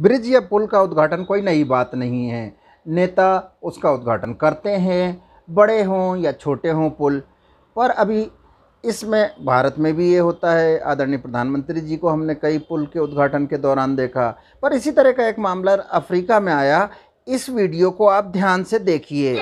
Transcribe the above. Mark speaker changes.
Speaker 1: bridge या पुल का उद्घाटन कोई नई बात नहीं है नेता उसका उद्घाटन करते हैं बड़े हों या छोटे हों पुल पर अभी इसमें भारत में भी ये होता है आदरणीय प्रधानमंत्री जी को हमने कई पुल के उद्घाटन के दौरान देखा पर इसी तरह का एक मामला अफ्रीका में आया इस वीडियो को आप ध्यान से देखिए